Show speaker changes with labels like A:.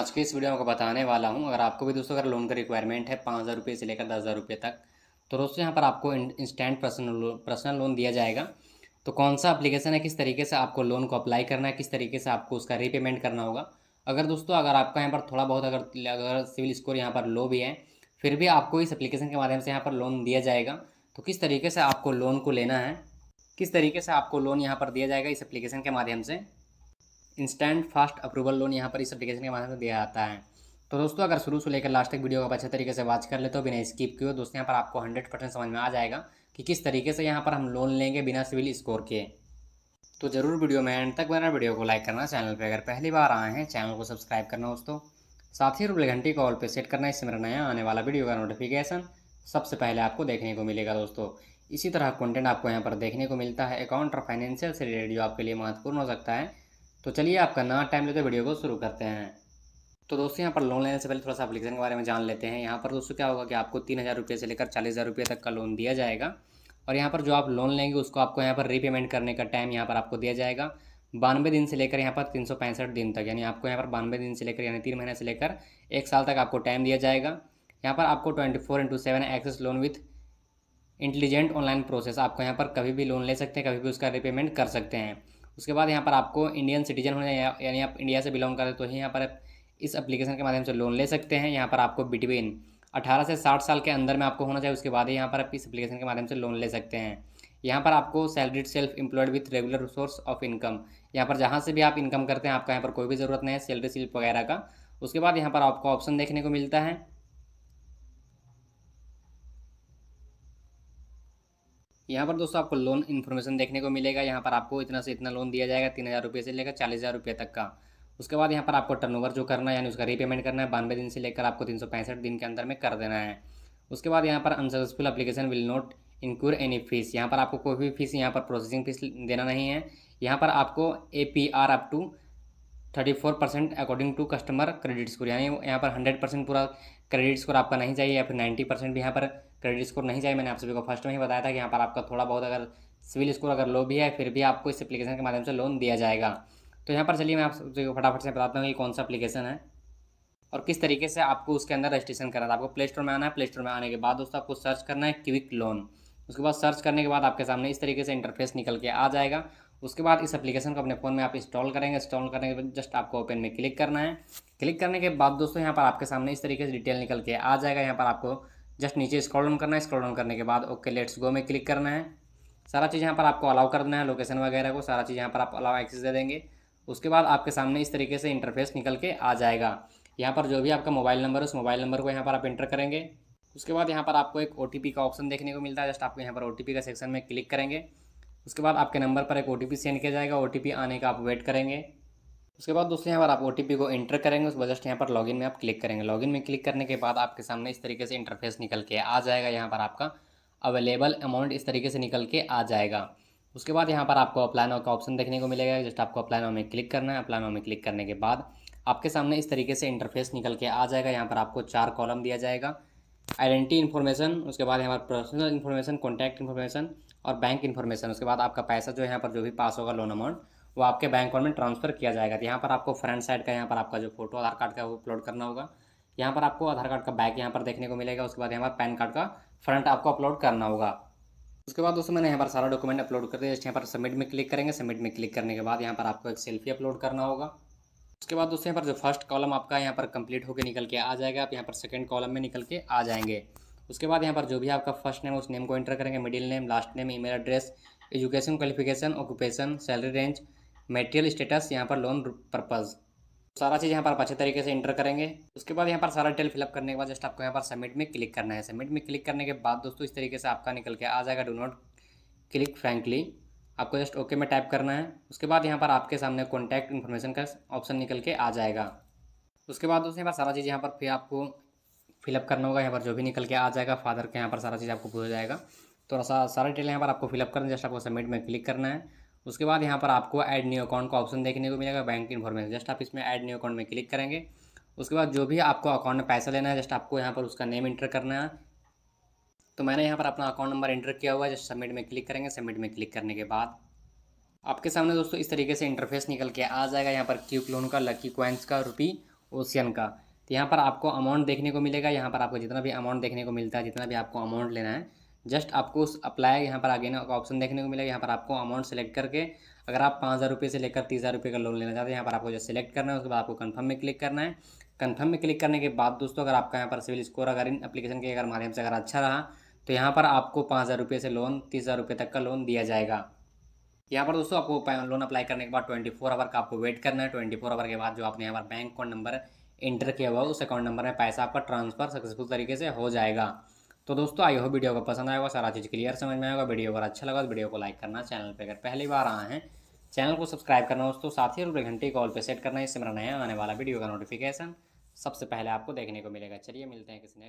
A: आज के इस वीडियो में आपको बताने वाला हूँ अगर आपको भी दोस्तों अगर लोन का रिक्वायरमेंट है पाँच हज़ार रुपये से लेकर दस हज़ार रुपये तक तो दोस्तों यहाँ पर आपको instant personal loan personal loan दिया जाएगा तो कौन सा अप्लीकेशन है किस तरीके से आपको लोन को अप्लाई करना है किस तरीके से आपको उसका रीपेमेंट करना होगा अगर दोस्तों अगर आपका यहाँ पर थोड़ा बहुत अगर अगर सिविल स्कोर यहाँ पर लो भी है फिर भी आपको इस अप्लीकेशन के माध्यम से यहाँ पर लोन दिया जाएगा तो किस तरीके से आपको लोन को लेना है किस तरीके से आपको लोन यहाँ पर दिया जाएगा इस एप्लीकेशन के माध्यम से इंस्टेंट फास्ट अप्रूवल लोन यहाँ पर इस अपलीकेशन के माध्यम से दिया जाता है तो दोस्तों अगर शुरू से लेकर लास्ट तक वीडियो को अच्छे तरीके से वॉच कर ले तो बिना स्किप किए दोस्तों यहाँ पर आपको हंड्रेड परसेंट समझ में आ जाएगा कि किस तरीके से यहाँ पर हम लोन लेंगे बिना सिविल स्कोर के तो जरूर वीडियो में एंड तक बना वीडियो को लाइक करना चैनल पर अगर पहली बार आए हैं चैनल को सब्सक्राइब करना दोस्तों साथ ही रुपये घंटी कॉल पर सेट करना इससे मेरा नया आने वाला वीडियो का नोटिफिकेशन सबसे पहले आपको देखने को मिलेगा दोस्तों इसी तरह कंटेंट आपको यहाँ पर देखने को मिलता है अकाउंट और फाइनेंशियल से रिलेटेड जो आपके लिए महत्वपूर्ण हो सकता है तो चलिए आपका ना टाइम लेते वीडियो को शुरू करते हैं तो दोस्तों यहाँ पर लोन लेने से पहले थोड़ा सा एप्लीकेशन के बारे में जान लेते हैं यहाँ पर दोस्तों क्या होगा कि आपको तीन हज़ार रुपये से लेकर चालीस हज़ार रुपये तक का लोन दिया जाएगा और यहाँ पर जो आप लोन लेंगे उसको आपको यहाँ पर रीपेमेंट करने का टाइम यहाँ पर आपको दिया जाएगा बानवे दिन से लेकर यहाँ पर तीन सौ पैंसठ दिन तक यानी आपको यहाँ पर बानवे दिन से लेकर यानी तीन महीने से लेकर एक साल तक आपको टाइम दिया जाएगा यहाँ पर आपको twenty four into seven access loan with intelligent online process आपको यहाँ पर कभी भी लोन ले सकते हैं कभी भी उसका रीपेमेंट कर सकते हैं उसके बाद यहाँ पर आपको इंडियन सिटीजन होने यानी आप इंडिया से बिलोंग करें तो ही यहाँ पर इस एप्लीकेशन के माध्यम से लोन ले सकते हैं यहाँ पर आपको बिटवीन अठारह से साठ साल के अंदर में आपको होना चाहिए उसके बाद ही यहाँ पर आप इस एप्लीकेशन के माध्यम से लोन ले सकते हैं यहाँ पर आपको salaried self employed with regular source of income यहाँ पर जहाँ से भी आप इनकम करते हैं आपका यहाँ पर कोई भी ज़रूरत नहीं है सैलरी स्लिप वगैरह का उसके बाद यहाँ पर आपको ऑप्शन देखने को मिलता है यहाँ पर दोस्तों आपको लोन इन्फॉर्मेशन देखने को मिलेगा यहाँ पर आपको इतना से इतना लोन दिया जाएगा तीन हज़ार रुपये से लेकर चालीस हज़ार रुपये तक का उसके बाद यहाँ पर आपको टर्नओवर जो करना है यानी उसका रीपेमेंट करना है बानवे दिन से लेकर आपको तीन सौ पैंसठ दिन के अंदर में कर देना है उसके बाद यहाँ पर unsuccessful application will not incur any fees यहाँ पर आपको कोई भी फीस यहाँ पर प्रोसेसिंग फीस देना नहीं है यहाँ पर आपको A P R up to thirty four percent according to customer credit score यानी यहाँ पर हंड्रेड परसेंट पूरा क्रेडिट स्कोर आपका नहीं चाहिए या फिर नाइन्टी परसेंट भी यहाँ पर क्रेडिट स्कोर नहीं चाहिए मैंने आप सभी को फर्स्ट में ही बताया था कि यहाँ पर आपका थोड़ा बहुत अगर सिविल स्कोर अगर लो भी है फिर भी आपको इस एप्लीकेशन के माध्यम से लोन दिया जाएगा तो यहाँ पर चलिए मैं आप सभी को फटाफट से बताता हूँ कि कौन सा एप्लीकेशन है और किस तरीके से आपको उसके अंदर रजिस्ट्रेशन करना था आपको प्ले स्टोर में आना है प्ले स्टोर में आने के बाद दोस्तों आपको सर्च करना है क्विक लोन उसके बाद सर्च करने के बाद आपके सामने इस तरीके से इंटरफेस निकल के आ जाएगा उसके बाद इस एप्लीकेशन को अपने फ़ोन में आप इंस्टॉल करेंगे इंस्टॉल करने के बाद जस्ट आपको ओपन में क्लिक करना है क्लिक करने के बाद दोस्तों यहाँ पर आपके सामने इस तरीके से डिटेल निकल के आ जाएगा यहाँ पर आपको जस्ट नीचे स्क्रॉल डाउन करना है स्क्रॉल डाउन करने के बाद ओके लेट्स गो में क्लिक करना है सारा चीज़ यहाँ पर आपको अलाउ कर देना है लोकेशन वगैरह को सारा चीज़ यहाँ पर आप अलाउ एक्सेस दे देंगे उसके बाद आपके सामने इस तरीके से इंटरफेस निकल के आ जाएगा यहाँ पर जो भी आपका मोबाइल नंबर है उस मोबाइल नंबर को यहाँ पर आप इंटर करेंगे उसके बाद यहाँ पर आपको एक ओ का ऑप्शन देखने को मिलता है जस्ट आपको यहाँ पर ओ का सेक्शन में क्लिक करेंगे उसके बाद आपके नंबर पर एक ओ सेंड किया जाएगा ओ आने का आप वेट करेंगे उसके बाद दोस्तों यहाँ पर आप ओ को एंटर करेंगे उस वजह जस्ट यहाँ पर लॉगिन में आप क्लिक करेंगे लॉगिन में क्लिक करने के बाद आपके सामने इस तरीके से इंटरफेस निकल के आ जाएगा यहाँ पर आपका अवेलेबल अमाउंट इस तरीके से निकल के आ जाएगा उसके बाद यहाँ पर आपको अप्लाई नाउ का ऑप्शन देखने को मिलेगा जस्ट आपको अप्लाई नाउ में क्लिक करना है अप्लाई नाउ में क्लिक करने के बाद आपके सामने इस तरीके से इंटरफेस निकल के आ जाएगा यहाँ पर आपको चार कॉलम दिया जाएगा आइडेंटिटी इन्फॉर्मेशन उसके बाद यहाँ पर पर्सनल इन्फॉर्मेशन कॉन्टैक्ट इन्फॉर्मेशन और बैंक इन्फॉर्मेशन उसके बाद आपका पैसा जो यहाँ पर जो भी पास होगा लोन अमाउंट वो आपके बैंक अकाउंट में ट्रांसफ़र किया जाएगा तो यहाँ पर आपको फ्रंट साइड का यहाँ पर आपका जो फोटो आधार कार्ड का वो अपलोड करना होगा यहाँ पर आपको आधार कार्ड का बैक यहाँ पर देखने को मिलेगा उसके बाद यहाँ पर पैन कार्ड का फ्रंट आपको अपलोड करना होगा उसके बाद दोस्तों मैंने यहाँ पर सारा डॉक्यूमेंट अपलोड कर दिया जैसे यहाँ पर सबमिट में क्लिक करेंगे सबमिट में क्लिक करने के बाद यहाँ पर आपको एक सेल्फी अपलोड करना होगा उसके बाद दोस्तों यहाँ पर जो फर्स्ट कॉलम आपका यहाँ पर कंप्लीट होकर निकल के आ जाएगा आप यहाँ पर सेकंड कॉलम में निकल के आ जाएंगे उसके बाद यहाँ पर जो भी आपका फर्स्ट नेम उस नेम को एंटर करेंगे middle name last name email address education qualification occupation salary range material status यहाँ पर लोन पर्पज़ सारा चीज़ यहाँ पर आप अच्छे तरीके से इंटर करेंगे उसके बाद यहाँ पर सारा डिटेल फिलअप करने के बाद जस्ट आपको यहाँ पर सबमिट में क्लिक करना है सबमिट में क्लिक करने के बाद दोस्तों इस तरीके से आपका निकल के आ जाएगा डो नॉट क्लिक फ्रैंकली आपको जस्ट ओके में टाइप करना है उसके बाद यहाँ पर आपके सामने कॉन्टैक्ट इन्फॉर्मेशन का ऑप्शन निकल के आ जाएगा उसके बाद दोस्तों यहाँ पर सारा चीज़ यहाँ पर फिर आपको फिलअप करना होगा यहाँ पर जो भी निकल के आ जाएगा फादर के यहाँ पर सारा चीज़ आपको पूछा जाएगा तो सारा डिटेल यहाँ पर आपको फिलअप करना जस्ट आपको सबमिट में क्लिक करना है उसके बाद यहाँ पर आपको ऐड न्यू अकाउंट का ऑप्शन देखने को मिलेगा बैंक इन्फॉर्मेशन जस्ट आप इसमें ऐड न्यू अकाउंट में क्लिक करेंगे उसके बाद जो भी आपको अकाउंट में पैसा लेना है जस्ट आपको यहाँ पर उसका नेम इंटर करना है तो मैंने यहाँ पर अपना अकाउंट नंबर इंटर किया हुआ है जस्ट सबमिट में क्लिक करेंगे सबमिट में क्लिक करने के बाद आपके सामने दोस्तों इस तरीके से इंटरफेस निकल के आ जाएगा यहाँ पर क्यूक लोन का लकी क्वेंस का रुपी ओशियन का तो यहाँ पर आपको अमाउंट देखने को मिलेगा यहाँ पर आपको जितना भी अमाउंट देखने को मिलता है जितना भी आपको अमाउंट लेना है जस्ट आपको उस अप्लाई यहाँ पर आगे ना ऑप्शन देखने को मिलेगा यहाँ पर आपको अमाउंट सेलेक्ट करके अगर आप पाँच हज़ार रुपये से लेकर तीस हज़ार रुपये का लोन लेना चाहते हैं यहाँ पर आपको जो सिलेक्ट करना है उसके बाद आपको कन्फर्म में क्लिक करना है कन्फर्म में क्लिक करने के बाद दोस्तों अगर आपका यहाँ पर सिविल स्कोर अगर इन अपलीकेशन के अगर माध्यम से अगर अच्छा रहा तो यहाँ पर आपको पाँच हज़ार रुपये से लोन तीस हज़ार रुपये तक का लोन दिया जाएगा यहाँ पर दोस्तों आपको लोन अप्लाई करने के बाद ट्वेंटी फोर आवर का आपको वेट करना है ट्वेंटी फोर आवर के बाद जो आपने यहाँ पर बैंक अकाउंट नंबर इंटर किया हुआ उस अकाउंट नंबर में पैसा आपका ट्रांसफर सक्सेसफुल तरीके से हो जाएगा तो दोस्तों आई हो वीडियो को पसंद आएगा सारा चीज़ क्लियर समझ में आएगा वीडियो अगर अच्छा लगा तो वीडियो को लाइक करना चैनल पर अगर पहली बार आए हैं चैनल को सब्सक्राइब करना दोस्तों साथ ही रुपये घंटे कॉल पर सेट करना इससे मेरा नया आने वाला वीडियो का नोटिफिकेशन सबसे पहले आपको देखने को मिलेगा चलिए मिलते हैं किसी नेक्स्ट